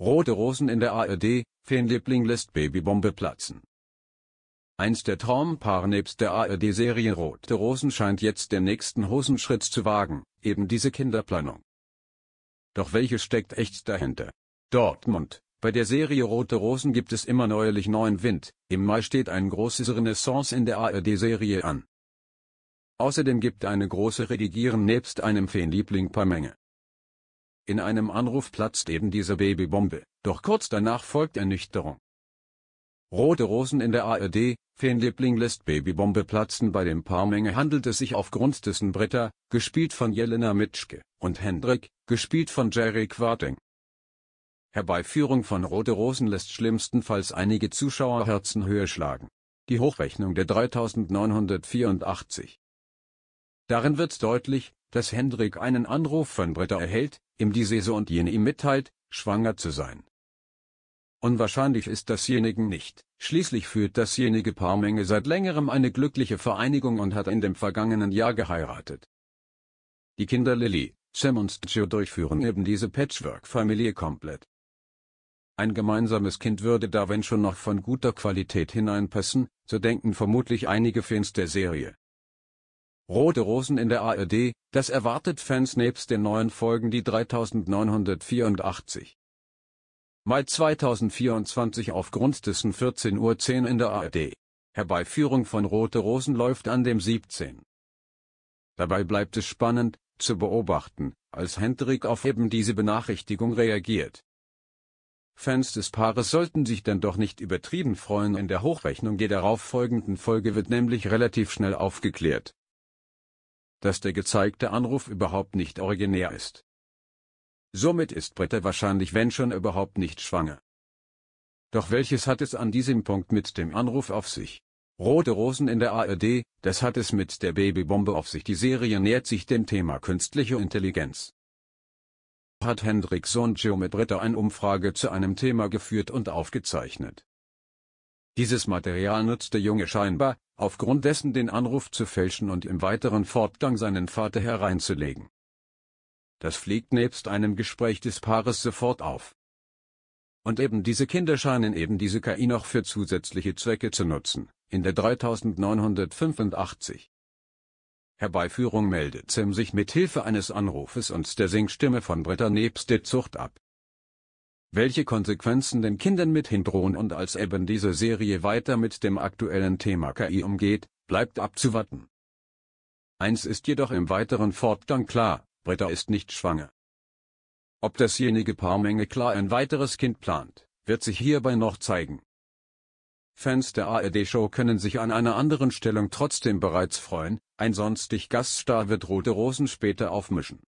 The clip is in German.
Rote Rosen in der ARD, Feenliebling lässt Babybombe platzen. Eins der Traumpaare nebst der ARD-Serie Rote Rosen scheint jetzt den nächsten Hosenschritt zu wagen, eben diese Kinderplanung. Doch welche steckt echt dahinter? Dortmund, bei der Serie Rote Rosen gibt es immer neuerlich neuen Wind, im Mai steht ein großes Renaissance in der ARD-Serie an. Außerdem gibt eine große Redigieren nebst einem Feenliebling paar Menge. In einem Anruf platzt eben diese Babybombe, doch kurz danach folgt Ernüchterung. Rote Rosen in der ARD, Fanliebling lässt Babybombe platzen bei dem Paarmenge handelt es sich aufgrund dessen Britta, gespielt von Jelena Mitschke, und Hendrik, gespielt von Jerry Quarting. Herbeiführung von Rote Rosen lässt schlimmstenfalls einige Zuschauerherzen höher schlagen. Die Hochrechnung der 3984 Darin wird deutlich, dass Hendrik einen Anruf von Britta erhält, ihm die Sese und jene ihm mitteilt, schwanger zu sein. Unwahrscheinlich ist dasjenigen nicht. Schließlich führt dasjenige Paarmenge seit längerem eine glückliche Vereinigung und hat in dem vergangenen Jahr geheiratet. Die Kinder Lilly, Sam und Joe durchführen eben diese Patchwork-Familie komplett. Ein gemeinsames Kind würde da wenn schon noch von guter Qualität hineinpassen, so denken vermutlich einige Fans der Serie. Rote Rosen in der ARD, das erwartet Fans nebst den neuen Folgen die 3984. Mai 2024 aufgrund dessen 14.10 Uhr in der ARD. Herbeiführung von Rote Rosen läuft an dem 17. Dabei bleibt es spannend, zu beobachten, als Hendrik auf eben diese Benachrichtigung reagiert. Fans des Paares sollten sich dann doch nicht übertrieben freuen, in der Hochrechnung der darauffolgenden Folge wird nämlich relativ schnell aufgeklärt, dass der gezeigte Anruf überhaupt nicht originär ist. Somit ist Britta wahrscheinlich wenn schon überhaupt nicht schwanger. Doch welches hat es an diesem Punkt mit dem Anruf auf sich? Rote Rosen in der ARD, das hat es mit der Babybombe auf sich. Die Serie nähert sich dem Thema künstliche Intelligenz. Hat Hendrik Sonjo mit Britta eine Umfrage zu einem Thema geführt und aufgezeichnet. Dieses Material nutzt der Junge scheinbar, aufgrund dessen den Anruf zu fälschen und im weiteren Fortgang seinen Vater hereinzulegen. Das fliegt nebst einem Gespräch des Paares sofort auf. Und eben diese Kinder scheinen eben diese KI noch für zusätzliche Zwecke zu nutzen, in der 3985. Herbeiführung meldet Sam sich mit Hilfe eines Anrufes und der Singstimme von Britta nebst der Zucht ab welche Konsequenzen den Kindern mithin drohen und als eben diese Serie weiter mit dem aktuellen Thema KI umgeht, bleibt abzuwarten. Eins ist jedoch im weiteren Fortgang klar, Britta ist nicht schwanger. Ob dasjenige Paarmenge klar ein weiteres Kind plant, wird sich hierbei noch zeigen. Fans der ARD-Show können sich an einer anderen Stellung trotzdem bereits freuen, ein sonstig Gaststar wird Rote Rosen später aufmischen.